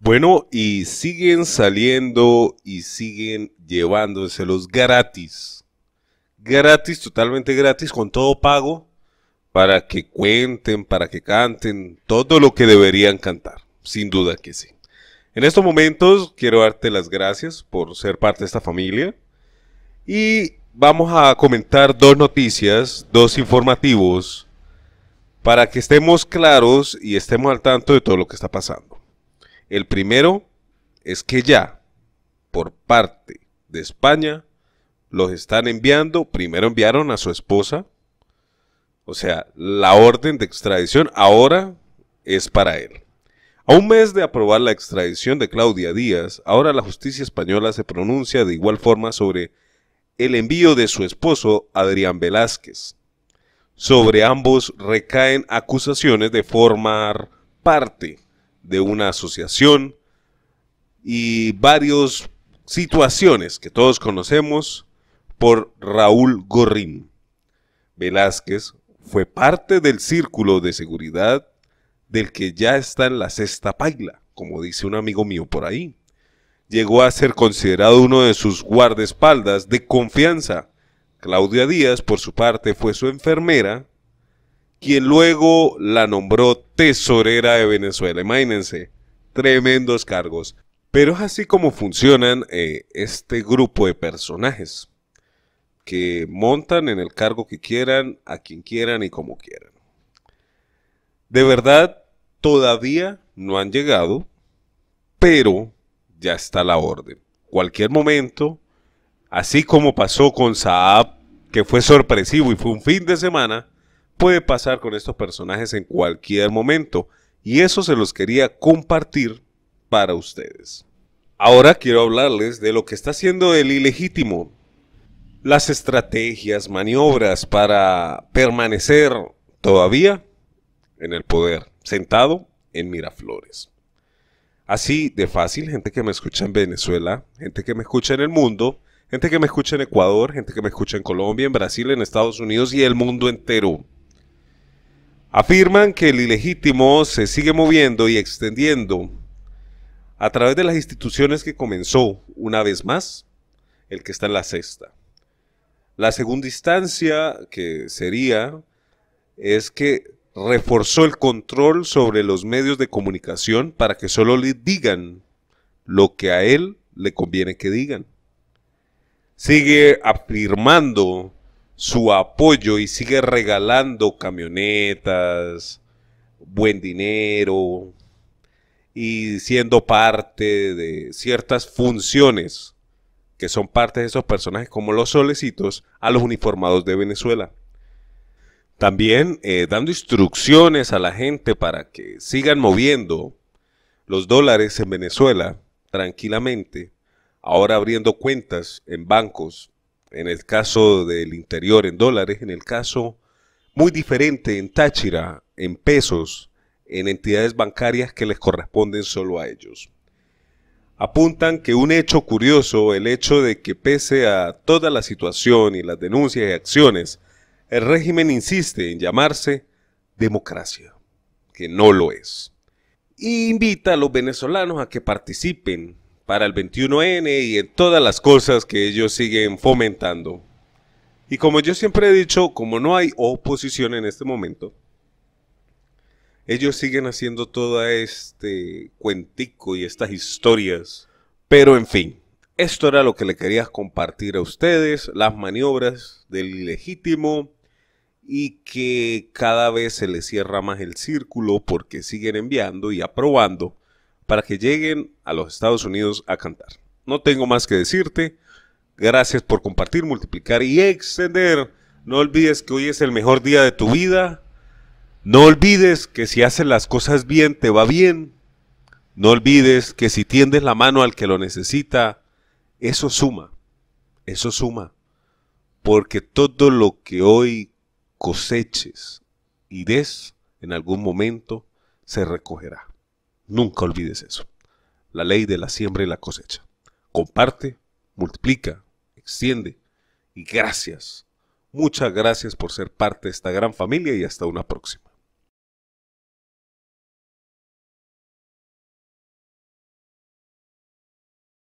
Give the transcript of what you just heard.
Bueno, y siguen saliendo y siguen llevándoselos gratis. Gratis, totalmente gratis, con todo pago, para que cuenten, para que canten, todo lo que deberían cantar. Sin duda que sí. En estos momentos quiero darte las gracias por ser parte de esta familia. Y vamos a comentar dos noticias, dos informativos, para que estemos claros y estemos al tanto de todo lo que está pasando. El primero es que ya, por parte de España, los están enviando, primero enviaron a su esposa, o sea, la orden de extradición ahora es para él. A un mes de aprobar la extradición de Claudia Díaz, ahora la justicia española se pronuncia de igual forma sobre el envío de su esposo Adrián Velázquez. Sobre ambos recaen acusaciones de formar parte de una asociación y varias situaciones que todos conocemos por Raúl Gorrín. Velázquez fue parte del círculo de seguridad del que ya está en la sexta paila, como dice un amigo mío por ahí. Llegó a ser considerado uno de sus guardaespaldas de confianza. Claudia Díaz, por su parte, fue su enfermera quien luego la nombró tesorera de Venezuela. Imagínense, tremendos cargos. Pero es así como funcionan eh, este grupo de personajes que montan en el cargo que quieran, a quien quieran y como quieran. De verdad, todavía no han llegado, pero ya está la orden. Cualquier momento, así como pasó con Saab, que fue sorpresivo y fue un fin de semana, puede pasar con estos personajes en cualquier momento. Y eso se los quería compartir para ustedes. Ahora quiero hablarles de lo que está haciendo el ilegítimo. Las estrategias, maniobras para permanecer todavía en el poder, sentado en Miraflores. Así de fácil, gente que me escucha en Venezuela, gente que me escucha en el mundo, gente que me escucha en Ecuador, gente que me escucha en Colombia, en Brasil, en Estados Unidos y el mundo entero afirman que el ilegítimo se sigue moviendo y extendiendo a través de las instituciones que comenzó, una vez más, el que está en la sexta. La segunda instancia que sería es que reforzó el control sobre los medios de comunicación para que solo le digan lo que a él le conviene que digan. Sigue afirmando su apoyo y sigue regalando camionetas, buen dinero y siendo parte de ciertas funciones que son parte de esos personajes como los solecitos a los uniformados de Venezuela. También eh, dando instrucciones a la gente para que sigan moviendo los dólares en Venezuela tranquilamente, ahora abriendo cuentas en bancos en el caso del interior en dólares, en el caso muy diferente en Táchira, en pesos, en entidades bancarias que les corresponden solo a ellos. Apuntan que un hecho curioso, el hecho de que pese a toda la situación y las denuncias y acciones, el régimen insiste en llamarse democracia, que no lo es. Y invita a los venezolanos a que participen para el 21N y en todas las cosas que ellos siguen fomentando. Y como yo siempre he dicho, como no hay oposición en este momento, ellos siguen haciendo todo este cuentico y estas historias. Pero en fin, esto era lo que le quería compartir a ustedes, las maniobras del ilegítimo y que cada vez se le cierra más el círculo porque siguen enviando y aprobando para que lleguen a los Estados Unidos a cantar. No tengo más que decirte. Gracias por compartir, multiplicar y extender. No olvides que hoy es el mejor día de tu vida. No olvides que si haces las cosas bien, te va bien. No olvides que si tiendes la mano al que lo necesita, eso suma. Eso suma. Porque todo lo que hoy coseches y des, en algún momento se recogerá. Nunca olvides eso. La ley de la siembra y la cosecha. Comparte, multiplica, extiende y gracias. Muchas gracias por ser parte de esta gran familia y hasta una próxima.